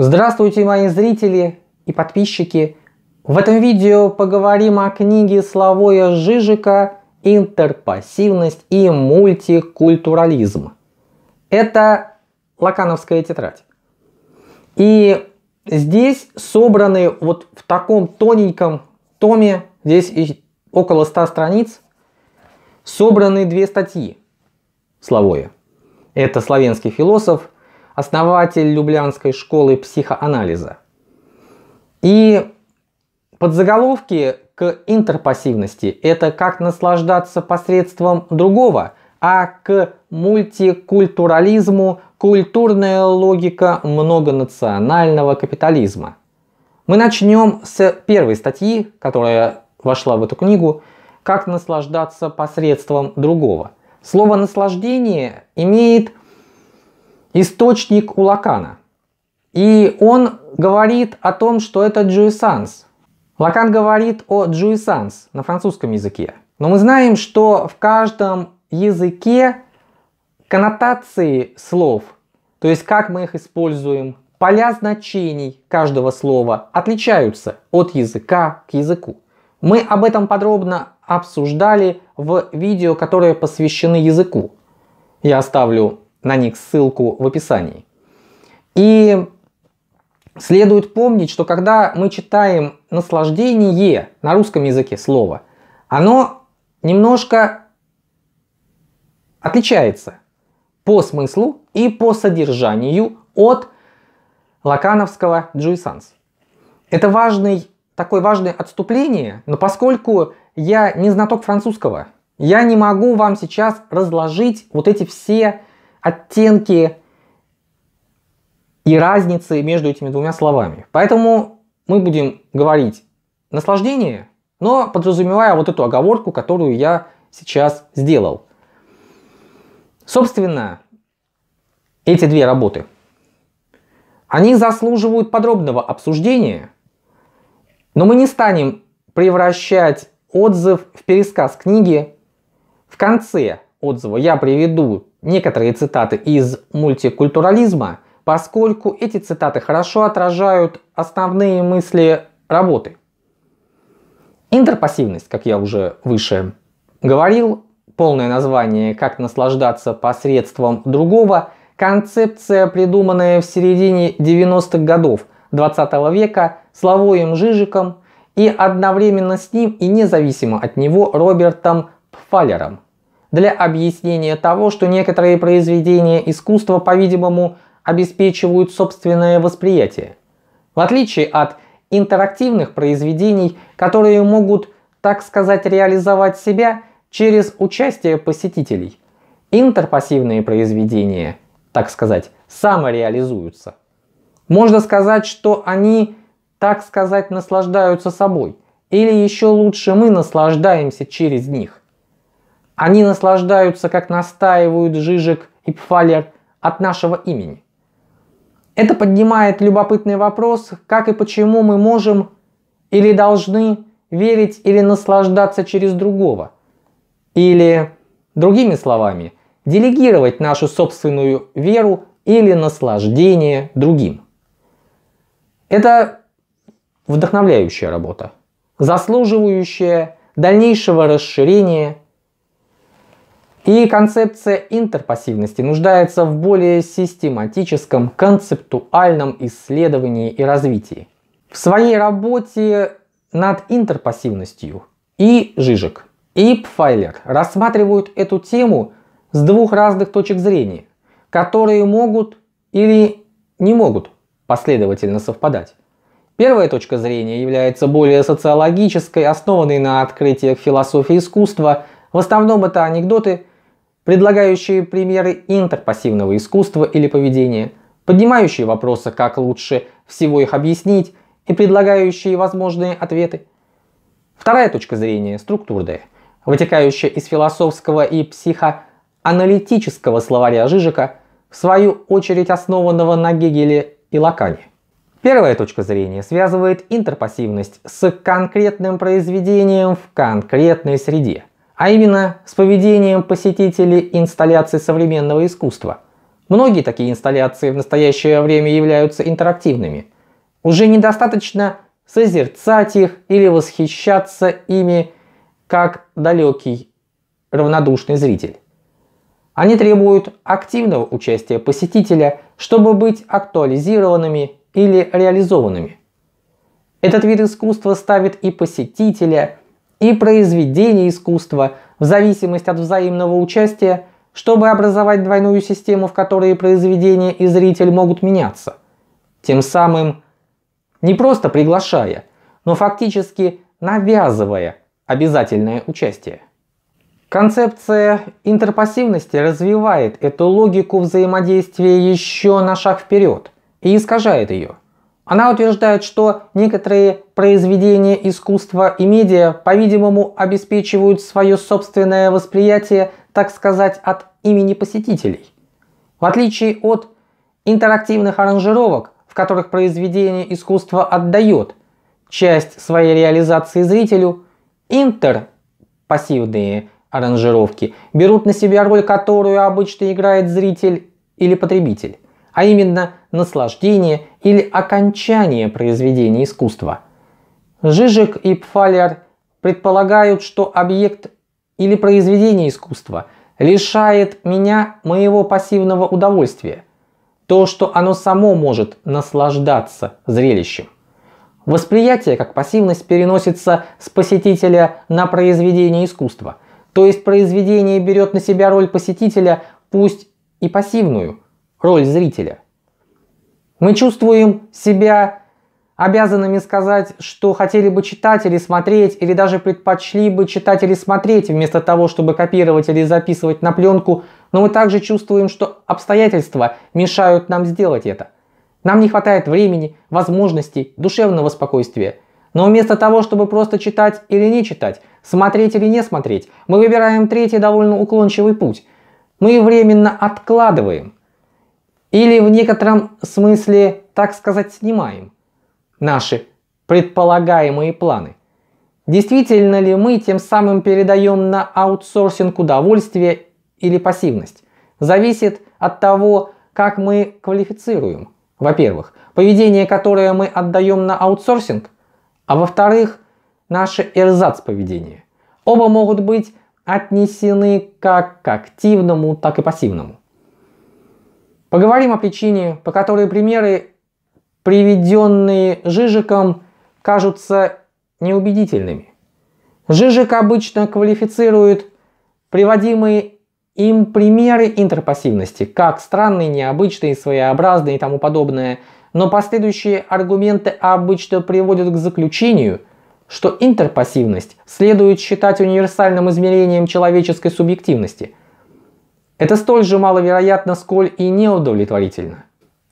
Здравствуйте, мои зрители и подписчики! В этом видео поговорим о книге Славоя Жижика «Интерпассивность и мультикультурализм». Это лакановская тетрадь. И здесь собраны вот в таком тоненьком томе, здесь около 100 страниц, собраны две статьи Славоя. Это славянский философ – основатель Люблянской школы психоанализа. И подзаголовки к интерпассивности – это как наслаждаться посредством другого, а к мультикультурализму – культурная логика многонационального капитализма. Мы начнем с первой статьи, которая вошла в эту книгу, «Как наслаждаться посредством другого». Слово «наслаждение» имеет – источник у Лакана. И он говорит о том, что это джуисанс. Лакан говорит о джуисанс на французском языке. Но мы знаем, что в каждом языке коннотации слов, то есть как мы их используем, поля значений каждого слова отличаются от языка к языку. Мы об этом подробно обсуждали в видео, которые посвящены языку. Я оставлю на них ссылку в описании. И следует помнить, что когда мы читаем наслаждение на русском языке слово, оно немножко отличается по смыслу и по содержанию от лакановского джуисанс. Это важный, такое важное отступление, но поскольку я не знаток французского, я не могу вам сейчас разложить вот эти все оттенки и разницы между этими двумя словами. Поэтому мы будем говорить наслаждение, но подразумевая вот эту оговорку, которую я сейчас сделал. Собственно, эти две работы, они заслуживают подробного обсуждения, но мы не станем превращать отзыв в пересказ книги. В конце отзыва я приведу некоторые цитаты из мультикультурализма, поскольку эти цитаты хорошо отражают основные мысли работы. Интерпассивность, как я уже выше говорил, полное название «Как наслаждаться посредством другого» концепция, придуманная в середине 90-х годов 20 -го века Славоем Жижиком и одновременно с ним и независимо от него Робертом Пфалером – для объяснения того, что некоторые произведения искусства, по-видимому, обеспечивают собственное восприятие. В отличие от интерактивных произведений, которые могут, так сказать, реализовать себя через участие посетителей. Интерпассивные произведения, так сказать, самореализуются. Можно сказать, что они, так сказать, наслаждаются собой. Или еще лучше мы наслаждаемся через них – они наслаждаются, как настаивают Жижик и Пфалер, от нашего имени. Это поднимает любопытный вопрос, как и почему мы можем или должны верить или наслаждаться через другого. Или, другими словами, делегировать нашу собственную веру или наслаждение другим. Это вдохновляющая работа, заслуживающая дальнейшего расширения – и концепция интерпассивности нуждается в более систематическом, концептуальном исследовании и развитии. В своей работе над интерпассивностью и Жижик, и Пфайлер рассматривают эту тему с двух разных точек зрения, которые могут или не могут последовательно совпадать. Первая точка зрения является более социологической, основанной на открытиях философии искусства. В основном это анекдоты, предлагающие примеры интерпассивного искусства или поведения, поднимающие вопросы, как лучше всего их объяснить, и предлагающие возможные ответы. Вторая точка зрения – структурная, вытекающая из философского и психоаналитического словаря Жижика, в свою очередь основанного на Гегеле и Лакане. Первая точка зрения связывает интерпассивность с конкретным произведением в конкретной среде – а именно с поведением посетителей инсталляций современного искусства. Многие такие инсталляции в настоящее время являются интерактивными. Уже недостаточно созерцать их или восхищаться ими как далекий равнодушный зритель. Они требуют активного участия посетителя, чтобы быть актуализированными или реализованными. Этот вид искусства ставит и посетителя и произведения искусства в зависимости от взаимного участия, чтобы образовать двойную систему, в которой произведение и зритель могут меняться. Тем самым не просто приглашая, но фактически навязывая обязательное участие. Концепция интерпассивности развивает эту логику взаимодействия еще на шаг вперед и искажает ее – она утверждает, что некоторые произведения искусства и медиа, по-видимому, обеспечивают свое собственное восприятие, так сказать, от имени посетителей. В отличие от интерактивных аранжировок, в которых произведение искусства отдает часть своей реализации зрителю, интерпассивные аранжировки берут на себя роль, которую обычно играет зритель или потребитель а именно наслаждение или окончание произведения искусства. Жижик и Пфалер предполагают, что объект или произведение искусства лишает меня моего пассивного удовольствия, то, что оно само может наслаждаться зрелищем. Восприятие как пассивность переносится с посетителя на произведение искусства, то есть произведение берет на себя роль посетителя, пусть и пассивную – роль зрителя. Мы чувствуем себя обязанными сказать, что хотели бы читать или смотреть, или даже предпочли бы читать или смотреть, вместо того, чтобы копировать или записывать на пленку, но мы также чувствуем, что обстоятельства мешают нам сделать это. Нам не хватает времени, возможностей, душевного спокойствия. Но вместо того, чтобы просто читать или не читать, смотреть или не смотреть, мы выбираем третий довольно уклончивый путь. Мы временно откладываем или в некотором смысле, так сказать, снимаем наши предполагаемые планы. Действительно ли мы тем самым передаем на аутсорсинг удовольствие или пассивность? Зависит от того, как мы квалифицируем. Во-первых, поведение, которое мы отдаем на аутсорсинг, а во-вторых, наше эрзац поведения. Оба могут быть отнесены как к активному, так и пассивному. Поговорим о причине, по которой примеры, приведенные Жижиком, кажутся неубедительными. Жижик обычно квалифицирует приводимые им примеры интерпассивности, как странные, необычные, своеобразные и тому подобное, но последующие аргументы обычно приводят к заключению, что интерпассивность следует считать универсальным измерением человеческой субъективности, это столь же маловероятно, сколь и неудовлетворительно.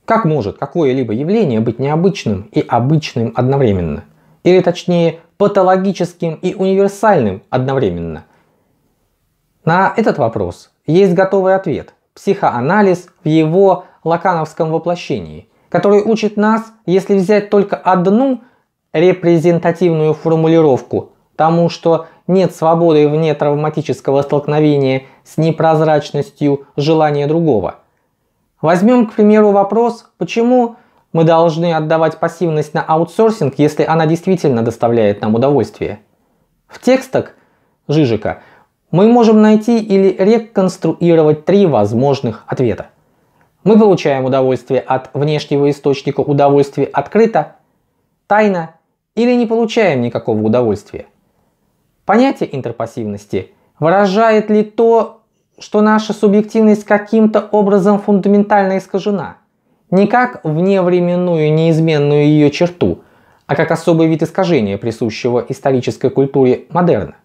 Как может какое-либо явление быть необычным и обычным одновременно? Или точнее, патологическим и универсальным одновременно? На этот вопрос есть готовый ответ. Психоанализ в его лакановском воплощении, который учит нас, если взять только одну репрезентативную формулировку, тому, что нет свободы вне травматического столкновения с непрозрачностью желания другого. Возьмем, к примеру, вопрос, почему мы должны отдавать пассивность на аутсорсинг, если она действительно доставляет нам удовольствие. В текстах Жижика мы можем найти или реконструировать три возможных ответа. Мы получаем удовольствие от внешнего источника удовольствия открыто, тайно или не получаем никакого удовольствия. Понятие интерпассивности выражает ли то, что наша субъективность каким-то образом фундаментально искажена? Не как вневременную неизменную ее черту, а как особый вид искажения, присущего исторической культуре модерна.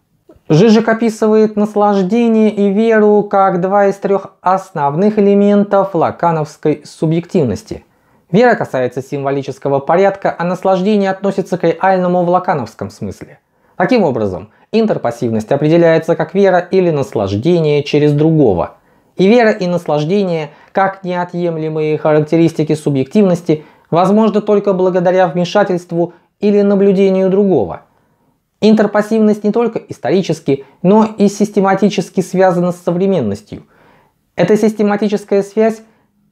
Жижик описывает наслаждение и веру как два из трех основных элементов лакановской субъективности. Вера касается символического порядка, а наслаждение относится к реальному в лакановском смысле – Таким образом, интерпассивность определяется как вера или наслаждение через другого. И вера и наслаждение, как неотъемлемые характеристики субъективности, возможно только благодаря вмешательству или наблюдению другого. Интерпассивность не только исторически, но и систематически связана с современностью. Эта систематическая связь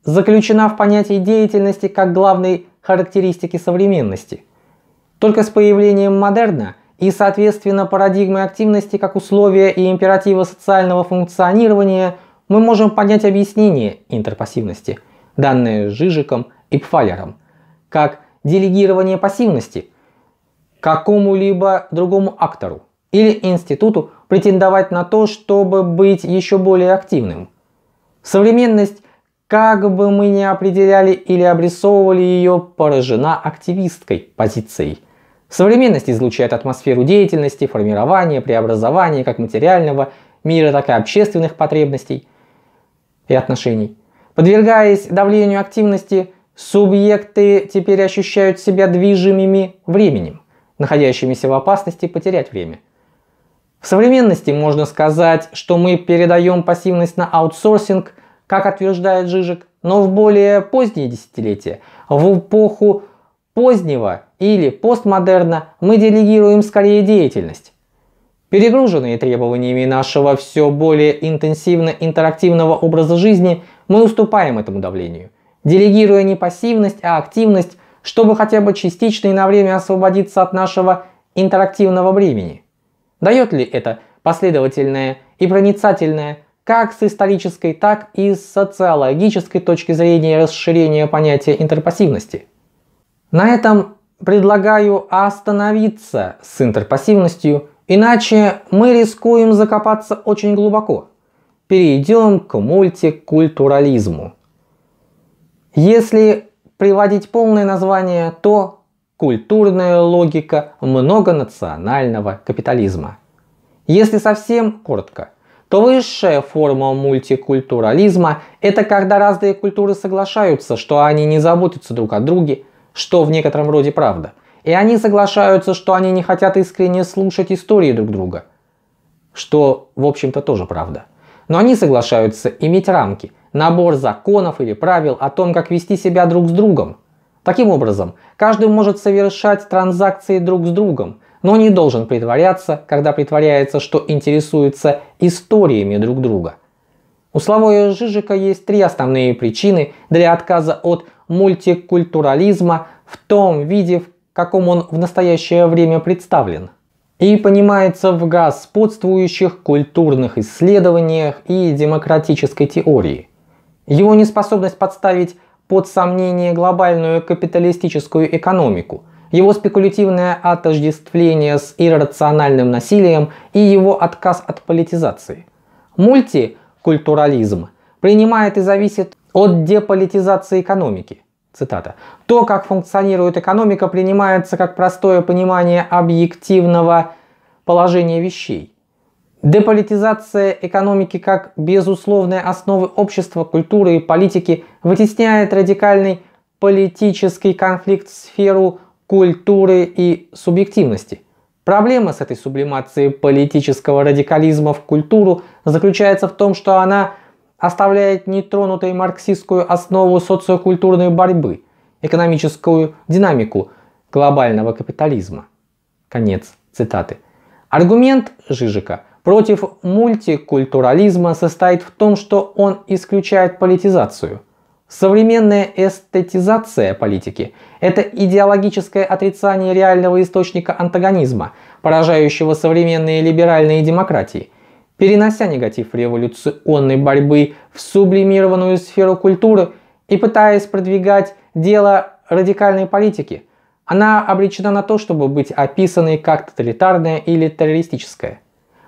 заключена в понятии деятельности как главной характеристики современности. Только с появлением модерна – и, соответственно, парадигмы активности как условия и императива социального функционирования, мы можем понять объяснение интерпассивности, данное Жижиком и Пфалером, как делегирование пассивности какому-либо другому актору или институту претендовать на то, чтобы быть еще более активным. Современность, как бы мы ни определяли или обрисовывали ее, поражена активистской позицией – Современность излучает атмосферу деятельности, формирования, преобразования как материального мира, так и общественных потребностей и отношений. Подвергаясь давлению активности, субъекты теперь ощущают себя движимыми временем, находящимися в опасности потерять время. В современности можно сказать, что мы передаем пассивность на аутсорсинг, как отверждает Жижик, но в более поздние десятилетия, в эпоху позднего или постмодерна мы делегируем скорее деятельность. Перегруженные требованиями нашего все более интенсивно-интерактивного образа жизни, мы уступаем этому давлению, делегируя не пассивность, а активность, чтобы хотя бы частично и на время освободиться от нашего интерактивного времени. Дает ли это последовательное и проницательное как с исторической, так и с социологической точки зрения расширения понятия интерпассивности? На этом предлагаю остановиться с интерпассивностью, иначе мы рискуем закопаться очень глубоко. Перейдем к мультикультурализму. Если приводить полное название, то культурная логика многонационального капитализма. Если совсем коротко, то высшая форма мультикультурализма – это когда разные культуры соглашаются, что они не заботятся друг о друге – что в некотором роде правда. И они соглашаются, что они не хотят искренне слушать истории друг друга, что, в общем-то, тоже правда. Но они соглашаются иметь рамки, набор законов или правил о том, как вести себя друг с другом. Таким образом, каждый может совершать транзакции друг с другом, но не должен притворяться, когда притворяется, что интересуется историями друг друга. У Славоя Жижика есть три основные причины для отказа от мультикультурализма в том виде, в каком он в настоящее время представлен. И понимается в господствующих культурных исследованиях и демократической теории. Его неспособность подставить под сомнение глобальную капиталистическую экономику, его спекулятивное отождествление с иррациональным насилием и его отказ от политизации. Мультикультурализм принимает и зависит от деполитизации экономики. Цитата. То, как функционирует экономика, принимается как простое понимание объективного положения вещей. Деполитизация экономики как безусловная основы общества, культуры и политики вытесняет радикальный политический конфликт в сферу культуры и субъективности. Проблема с этой сублимацией политического радикализма в культуру заключается в том, что она – оставляет нетронутой марксистскую основу социокультурной борьбы, экономическую динамику глобального капитализма. Конец цитаты. Аргумент Жижика против мультикультурализма состоит в том, что он исключает политизацию. Современная эстетизация политики – это идеологическое отрицание реального источника антагонизма, поражающего современные либеральные демократии – перенося негатив революционной борьбы в сублимированную сферу культуры и пытаясь продвигать дело радикальной политики. Она обречена на то, чтобы быть описанной как тоталитарная или террористическая.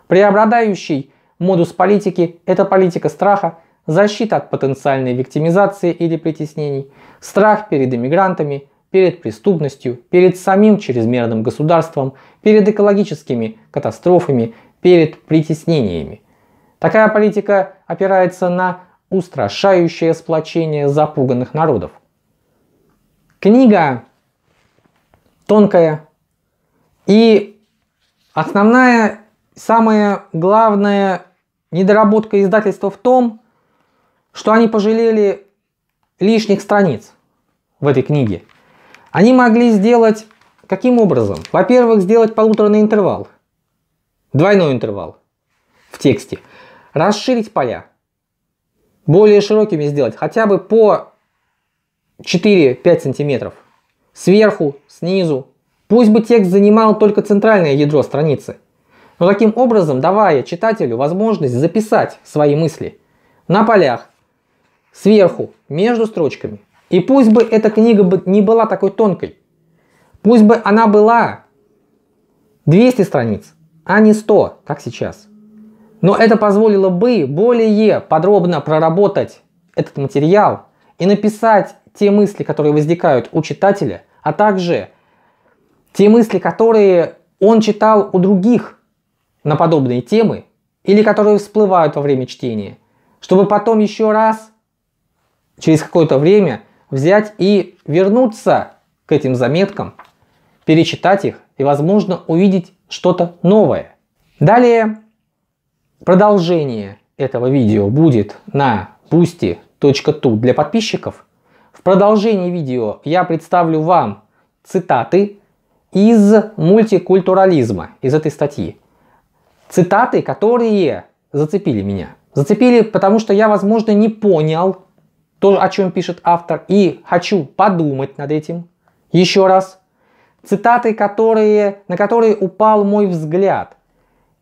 Преобладающий модус политики – это политика страха, защита от потенциальной виктимизации или притеснений, страх перед иммигрантами, перед преступностью, перед самим чрезмерным государством, перед экологическими катастрофами, перед притеснениями. Такая политика опирается на устрашающее сплочение запуганных народов. Книга тонкая и основная, самая главная недоработка издательства в том, что они пожалели лишних страниц в этой книге. Они могли сделать каким образом? Во-первых, сделать полуторный интервал – Двойной интервал в тексте. Расширить поля. Более широкими сделать хотя бы по 4-5 сантиметров. Сверху, снизу. Пусть бы текст занимал только центральное ядро страницы. Но таким образом давая читателю возможность записать свои мысли на полях, сверху, между строчками. И пусть бы эта книга не была такой тонкой. Пусть бы она была 200 страниц, а не 100, как сейчас. Но это позволило бы более подробно проработать этот материал и написать те мысли, которые возникают у читателя, а также те мысли, которые он читал у других на подобные темы или которые всплывают во время чтения, чтобы потом еще раз через какое-то время взять и вернуться к этим заметкам перечитать их и, возможно, увидеть что-то новое. Далее продолжение этого видео будет на boosty.tu для подписчиков. В продолжении видео я представлю вам цитаты из мультикультурализма, из этой статьи. Цитаты, которые зацепили меня. Зацепили, потому что я, возможно, не понял то, о чем пишет автор, и хочу подумать над этим еще раз цитаты, которые, на которые упал мой взгляд.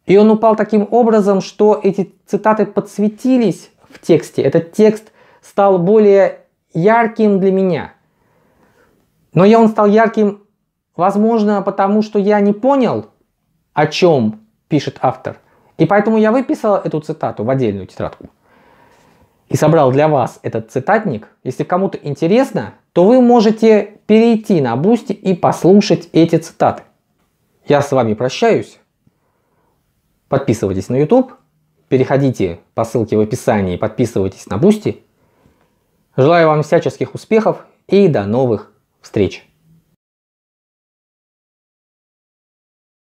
И он упал таким образом, что эти цитаты подсветились в тексте. Этот текст стал более ярким для меня. Но я он стал ярким, возможно, потому что я не понял, о чем пишет автор. И поэтому я выписал эту цитату в отдельную тетрадку и собрал для вас этот цитатник. Если кому-то интересно, то вы можете перейти на Бусти и послушать эти цитаты. Я с вами прощаюсь. Подписывайтесь на YouTube, переходите по ссылке в описании, подписывайтесь на Бусти. Желаю вам всяческих успехов и до новых встреч!